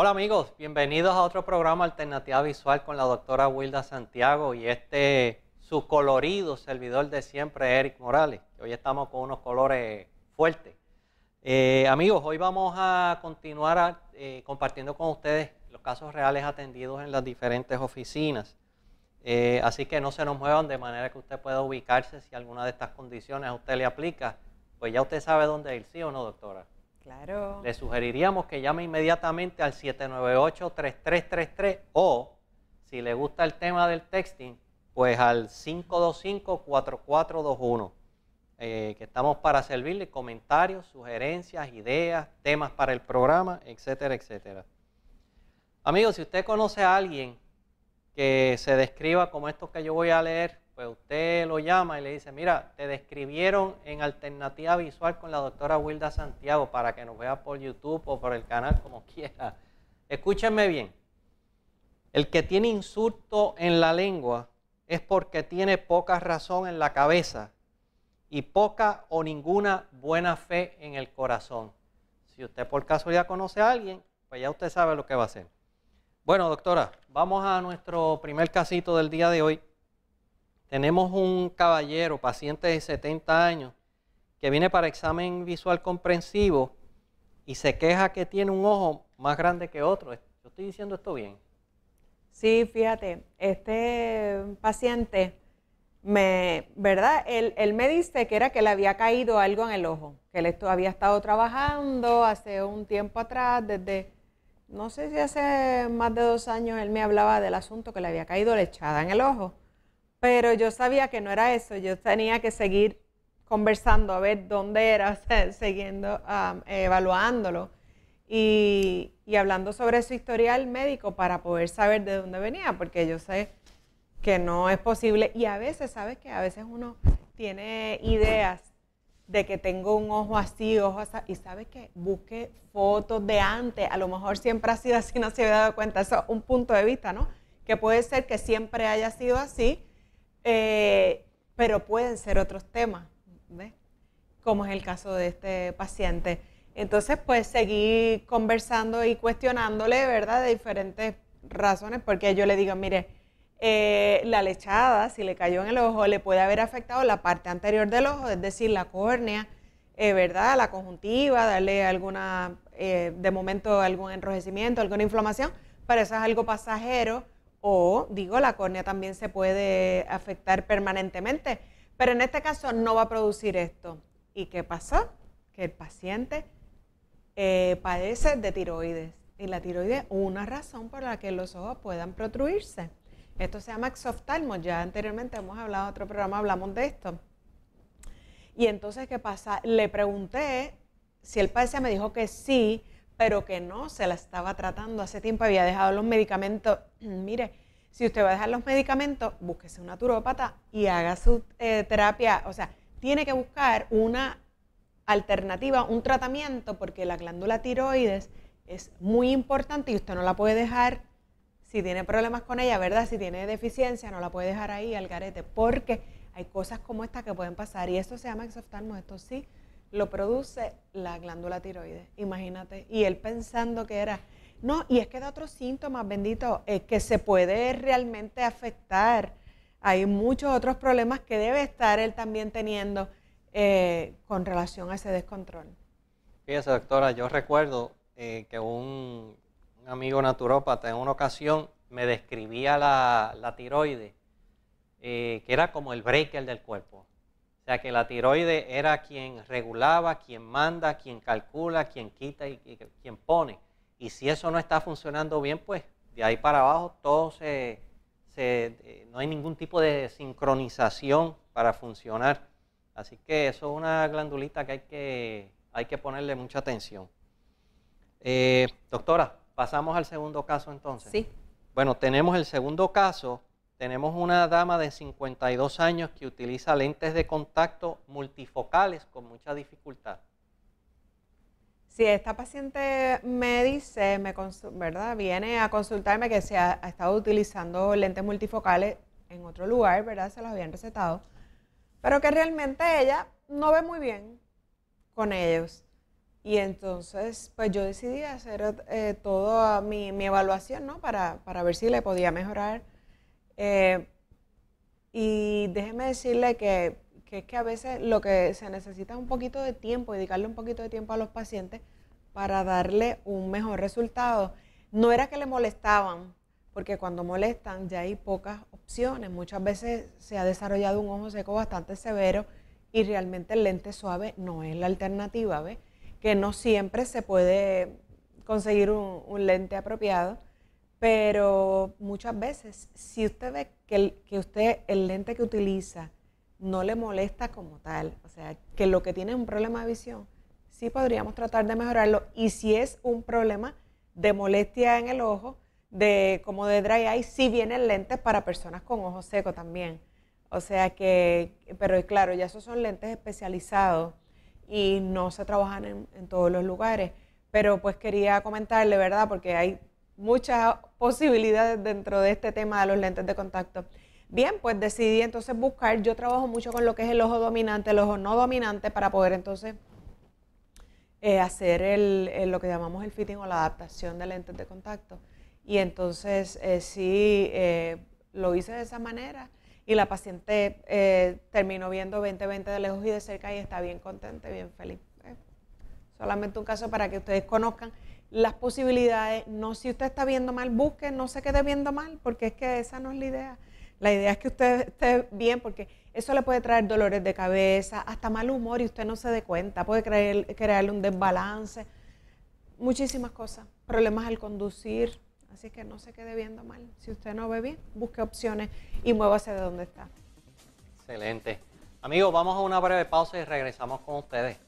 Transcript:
Hola amigos, bienvenidos a otro programa Alternativa Visual con la doctora Wilda Santiago y este su colorido servidor de siempre, Eric Morales. Hoy estamos con unos colores fuertes. Eh, amigos, hoy vamos a continuar eh, compartiendo con ustedes los casos reales atendidos en las diferentes oficinas. Eh, así que no se nos muevan de manera que usted pueda ubicarse si alguna de estas condiciones a usted le aplica. Pues ya usted sabe dónde ir, ¿sí o no, doctora? Le sugeriríamos que llame inmediatamente al 798-3333 o, si le gusta el tema del texting, pues al 525-4421, eh, que estamos para servirle comentarios, sugerencias, ideas, temas para el programa, etcétera, etcétera. Amigos, si usted conoce a alguien que se describa como esto que yo voy a leer, pues usted lo llama y le dice, mira, te describieron en alternativa visual con la doctora Wilda Santiago para que nos vea por YouTube o por el canal como quiera. Escúchenme bien, el que tiene insulto en la lengua es porque tiene poca razón en la cabeza y poca o ninguna buena fe en el corazón. Si usted por casualidad conoce a alguien, pues ya usted sabe lo que va a hacer. Bueno, doctora, vamos a nuestro primer casito del día de hoy. Tenemos un caballero, paciente de 70 años, que viene para examen visual comprensivo y se queja que tiene un ojo más grande que otro. ¿Yo estoy diciendo esto bien? Sí, fíjate, este paciente me, ¿verdad? Él, me dice que era que le había caído algo en el ojo, que él había estado trabajando hace un tiempo atrás, desde, no sé si hace más de dos años, él me hablaba del asunto que le había caído lechada en el ojo. Pero yo sabía que no era eso, yo tenía que seguir conversando a ver dónde era, o sea, siguiendo evaluándolo y, hablando sobre su historial médico para poder saber de dónde venía, porque yo sé que no es posible y a veces, ¿sabes que A veces uno tiene ideas de que tengo un ojo así, ojo así, y ¿sabes que Busque fotos de antes, a lo mejor siempre ha sido así, no se había dado cuenta, eso es un punto de vista, ¿no? Que puede ser que siempre haya sido así, eh, pero pueden ser otros temas, ¿ves? como es el caso de este paciente. Entonces, pues seguí conversando y cuestionándole, ¿verdad? De diferentes razones, porque yo le digo, mire, eh, la lechada, si le cayó en el ojo, le puede haber afectado la parte anterior del ojo, es decir, la córnea, eh, ¿verdad? La conjuntiva, darle alguna, de momento, algún enrojecimiento, alguna inflamación, pero eso es algo pasajero o, digo, la córnea también se puede afectar permanentemente, pero en este caso no va a producir esto. ¿Y qué pasa? Que el paciente eh, padece de tiroides y la tiroides una razón por la que los ojos puedan protruirse. Esto se llama exoftalmo, ya anteriormente hemos hablado en otro programa, hablamos de esto. Y entonces, ¿qué pasa? Le pregunté si el paciente me dijo que sí, pero que no se la estaba tratando. Hace tiempo había dejado los medicamentos. Mire, si usted va a dejar los medicamentos, búsquese una turópata y haga su eh, terapia. O sea, tiene que buscar una alternativa, un tratamiento, porque la glándula tiroides es muy importante y usted no la puede dejar, si tiene problemas con ella, ¿verdad? Si tiene deficiencia, no la puede dejar ahí al garete, porque hay cosas como esta que pueden pasar. Y eso se llama exoftalmo esto sí lo produce la glándula tiroides, imagínate. Y él pensando que era, no, y es que da otros síntomas, bendito, eh, que se puede realmente afectar. Hay muchos otros problemas que debe estar él también teniendo eh, con relación a ese descontrol. Fíjese, doctora, yo recuerdo eh, que un, amigo naturópata en una ocasión me describía la, la tiroides, que era como el breaker del cuerpo sea que la tiroide era quien regulaba, quien manda, quien calcula, quien quita y, quien pone. Y si eso no está funcionando bien, pues de ahí para abajo todo se, eh, no hay ningún tipo de sincronización para funcionar. Así que eso es una glandulita que hay que, hay que ponerle mucha atención. Eh, doctora, pasamos al segundo caso entonces. Sí. Bueno, tenemos el segundo caso tenemos una dama de 52 años que utiliza lentes de contacto multifocales con mucha dificultad. Si esta paciente me dice, me ¿verdad? Viene a consultarme que se ha, estado utilizando lentes multifocales en otro lugar, ¿verdad? Se las habían recetado, pero que realmente ella no ve muy bien con ellos. Y entonces, pues yo decidí hacer eh, toda mi, evaluación, ¿no? Para, para ver si le podía mejorar eh, y déjeme decirle que, es que a veces lo que se necesita es un poquito de tiempo, dedicarle un poquito de tiempo a los pacientes para darle un mejor resultado. No era que le molestaban, porque cuando molestan ya hay pocas opciones. Muchas veces se ha desarrollado un ojo seco bastante severo y realmente el lente suave no es la alternativa, ¿ves? Que no siempre se puede conseguir un lente apropiado. Pero muchas veces, si usted ve que, el, usted, el lente que utiliza no le molesta como tal, o sea, que lo que tiene un problema de visión, sí podríamos tratar de mejorarlo. Y si es un problema de molestia en el ojo, de como de dry eye, sí vienen lentes para personas con ojo seco también. O sea que, pero claro, ya esos son lentes especializados y no se trabajan en, en todos los lugares. Pero pues quería comentarle, ¿verdad? Porque hay muchas posibilidades dentro de este tema de los lentes de contacto. Bien, pues decidí entonces buscar, yo trabajo mucho con lo que es el ojo dominante, el ojo no dominante, para poder entonces eh, hacer el, lo que llamamos el fitting o la adaptación de lentes de contacto. Y entonces eh, sí eh, lo hice de esa manera y la paciente terminó viendo 20-20 de lejos y de cerca y está bien contenta, bien feliz solamente un caso para que ustedes conozcan las posibilidades. No si usted está viendo mal, busque, no se quede viendo mal, porque es que esa no es la idea. La idea es que usted esté bien, porque eso le puede traer dolores de cabeza, hasta mal humor y usted no se dé cuenta, puede crearle un desbalance, muchísimas cosas, problemas al conducir. Así que no se quede viendo mal. Si usted no ve bien, busque opciones y muévase de donde está. Excelente. Amigos, vamos a una breve pausa y regresamos con ustedes.